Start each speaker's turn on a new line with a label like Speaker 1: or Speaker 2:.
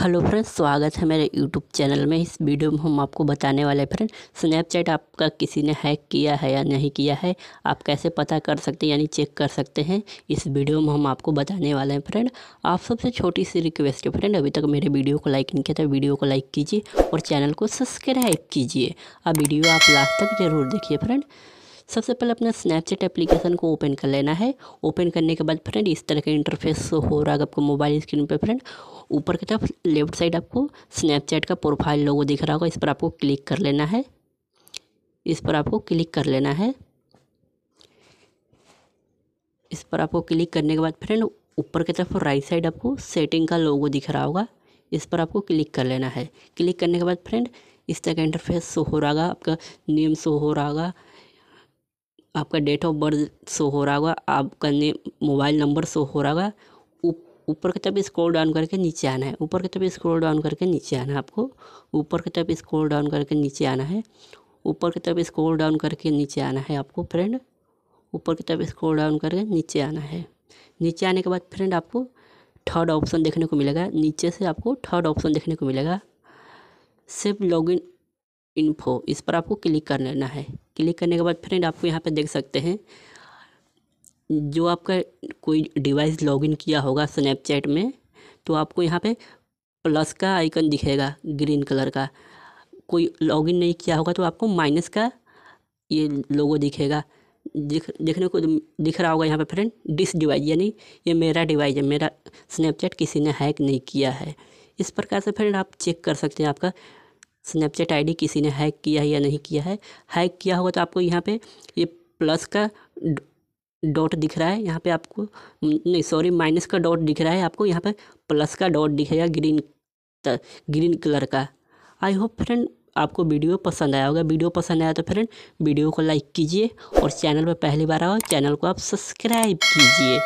Speaker 1: hello friends स्वागत है मेरे यूट्यूब चैनल में इस वीडियो में हम आपको बताने वाले फ्रेंड स्नैपचैट आपका किसी ने हैक किया है या नहीं किया है आप कैसे पता कर सकते हैं यानी चेक कर सकते हैं इस वीडियो में हम आपको बताने वाले हैं फ्रेंड आप सबसे छोटी सी रिक्वेस्ट है फ्रेंड अभी तक मेरे वीडियो को लाइक नहीं किया था वीडियो को लाइक कीजिए और चैनल को सब्सक्राइब कीजिए अब वीडियो आप लास्ट तक ज़रूर देखिए फ्रेंड सबसे पहले अपना स्नैपचैट एप्लीकेशन को ओपन कर लेना है ओपन करने के बाद फ्रेंड इस तरह का इंटरफेस हो रहा है आपको मोबाइल स्क्रीन पर फ्रेंड ऊपर की तरफ लेफ्ट साइड आपको स्नैपचैट का प्रोफाइल लोगो दिख रहा होगा इस पर आपको क्लिक कर लेना है इस पर आपको क्लिक कर लेना है इस पर आपको क्लिक करने के बाद फ्रेंड ऊपर की तरफ राइट साइड आपको सेटिंग का लोगो दिख रहा होगा इस पर आपको क्लिक कर लेना है क्लिक करने के बाद फ्रेंड इस तरह का इंटरफेस शो हो रहा होगा आपका नेम शो हो रहा होगा आपका डेट ऑफ बर्थ शो हो रहा होगा आपका ने मोबाइल नंबर शो हो रहा होगा ऊपर के तब स्क्रॉल डाउन करके नीचे आना है ऊपर के तब स्क्रॉल डाउन करके नीचे आना है आपको ऊपर के तब स्क्रॉल डाउन करके नीचे आना है ऊपर के तब स्क्रॉल डाउन करके नीचे आना है आपको फ्रेंड ऊपर की तब स्क्रॉल डाउन करके नीचे आना है नीचे आने के बाद फ्रेंड आपको थर्ड ऑप्शन देखने को मिलेगा नीचे से आपको थर्ड ऑप्शन देखने को मिलेगा सिर्फ लॉगिन इन्फो इस पर आपको क्लिक कर लेना है क्लिक करने के बाद फ्रेंड आपको यहाँ पे देख सकते हैं जो आपका कोई डिवाइस लॉगिन किया होगा स्नैपचैट में तो आपको यहाँ पे प्लस का आइकन दिखेगा ग्रीन कलर का कोई लॉगिन नहीं किया होगा तो आपको माइनस का ये लोगो दिखेगा दिख देखने को दिख रहा होगा यहाँ पे फ्रेंड डिस डिवाइस यानी ये मेरा डिवाइस है मेरा स्नैपचैट किसी ने हैक नहीं किया है इस प्रकार से फ्रेंड आप चेक कर सकते हैं आपका स्नैपचैट आईडी किसी ने हैक किया है या नहीं किया है हैक किया होगा तो आपको यहाँ पे ये प्लस का डॉट दिख रहा है यहाँ पे आपको नहीं सॉरी माइनस का डॉट दिख रहा है आपको यहाँ पे प्लस का डॉट दिखेगा ग्रीन ग्रीन कलर का आई होप फ्रेंड आपको वीडियो पसंद आया होगा वीडियो पसंद आया तो फ्रेंड वीडियो को लाइक कीजिए और चैनल पर पहली बार आओ चैनल को आप सब्सक्राइब कीजिए